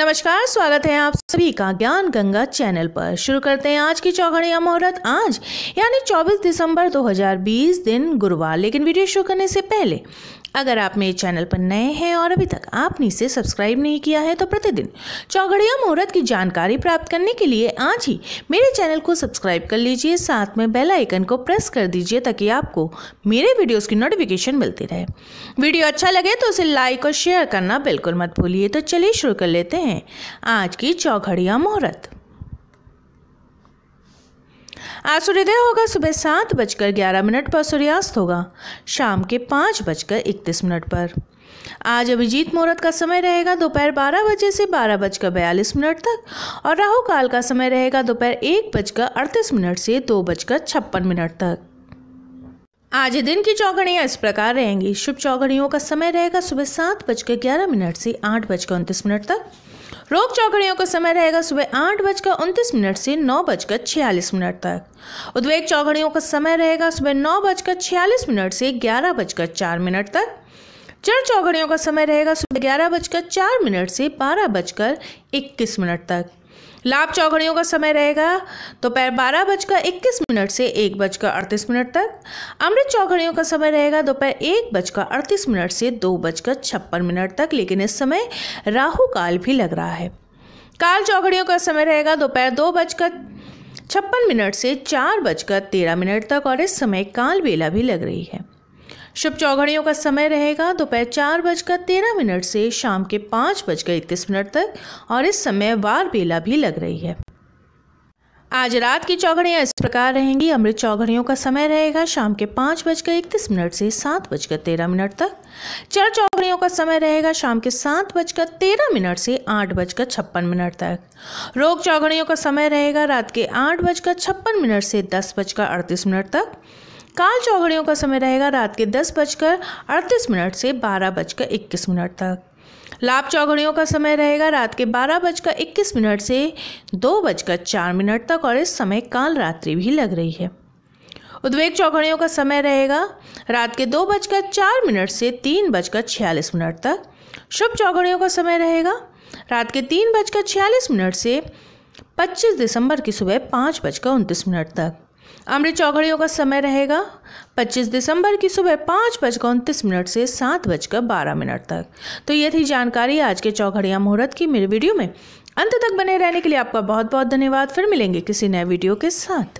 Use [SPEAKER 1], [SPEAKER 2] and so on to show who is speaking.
[SPEAKER 1] नमस्कार स्वागत है आप सभी का ज्ञान गंगा चैनल पर शुरू करते हैं आज की चौघड़िया मुहूर्त आज यानी 24 दिसंबर 2020 दिन गुरुवार लेकिन वीडियो शुरू करने से पहले अगर आप मेरे चैनल पर नए हैं और अभी तक आपने इसे सब्सक्राइब नहीं किया है तो प्रतिदिन चौघड़िया मुहूर्त की जानकारी प्राप्त करने के लिए आज ही मेरे चैनल को सब्सक्राइब कर लीजिए साथ में बेल आइकन को प्रेस कर दीजिए ताकि आपको मेरे वीडियोस की नोटिफिकेशन मिलती रहे वीडियो अच्छा लगे तो उसे लाइक और शेयर करना बिल्कुल मत भूलिए तो चलिए शुरू कर लेते हैं आज की चौघड़िया मुहूर्त आज सूर्योदय होगा सुबह सात बजकर ग्यारह मिनट पर सूर्यास्त होगा शाम के पाँच बजकर इकतीस मिनट पर आज अभिजीत मुहूर्त का समय रहेगा दोपहर बारह बजे से बारह बजकर बयालीस मिनट तक और राहु काल का समय रहेगा दोपहर एक बजकर अड़तीस मिनट से दो बजकर छप्पन मिनट तक आज दिन की चौघड़ियाँ इस प्रकार रहेंगी शुभ चौघड़ियों का समय रहेगा सुबह सात बजकर ग्यारह मिनट से आठ बजकर उनतीस मिनट तक रोक चौकड़ियों का समय रहेगा सुबह आठ बजकर उनतीस मिनट से नौ बजकर छियालीस मिनट तक उद्वेग चौकड़ियों का समय रहेगा सुबह नौ बजकर छियालीस मिनट से ग्यारह बजकर चार मिनट तक चर चौकड़ियों का समय रहेगा सुबह ग्यारह बजकर चार मिनट से बारह बजकर इक्कीस मिनट तक लाभ चौघड़ियों का समय रहेगा दोपहर बारह बजकर इक्कीस मिनट से एक बजकर अड़तीस मिनट तक अमृत चौघड़ियों का समय रहेगा दोपहर एक बजकर अड़तीस मिनट से दो बजकर छप्पन मिनट तक लेकिन इस समय राहु काल भी लग रहा है काल चौघड़ियों का समय रहेगा दोपहर दो बजकर छप्पन मिनट से चार बजकर तेरह मिनट तक और इस समय काल बेला भी लग रही है शुभ चौघड़ियों का समय रहेगा दोपहर चार बजकर तेरह मिनट से शाम के पाँच बजकर इकतीस मिनट तक और इस समय वार बेला भी लग रही है आज रात की चौघड़ियाँ इस प्रकार रहेंगी अमृत चौघड़ियों का समय रहेगा शाम के पाँच बजकर इकतीस मिनट से सात बजकर तेरह मिनट तक चर चौघड़ियों का समय रहेगा शाम के सात बजकर तेरह मिनट से आठ बजकर छप्पन मिनट तक रोग चौघड़ियों का समय रहेगा रात के आठ बजकर छप्पन मिनट से दस बजकर अड़तीस मिनट तक काल चौघड़ियों का समय रहेगा रात के दस बजकर अड़तीस मिनट से बारह बजकर इक्कीस मिनट तक लाभ चौघड़ियों का समय रहेगा रात के बारह बजकर इक्कीस मिनट से दो बजकर चार मिनट तक और इस समय काल रात्रि भी लग रही है उद्वेग चौघड़ियों का समय रहेगा रात के दो बजकर चार मिनट से तीन बजकर छियालीस मिनट तक शुभ चौघड़ियों का समय रहेगा रात के तीन बजकर छियालीस मिनट से पच्चीस दिसंबर की सुबह पाँच बजकर उनतीस मिनट तक अमृत चौघड़ियों का समय रहेगा 25 दिसंबर की सुबह पाँच बजकर उनतीस मिनट से सात बजकर बारह मिनट तक तो ये थी जानकारी आज के चौघड़िया मुहूर्त की मेरे वीडियो में अंत तक बने रहने के लिए आपका बहुत बहुत धन्यवाद फिर मिलेंगे किसी नए वीडियो के साथ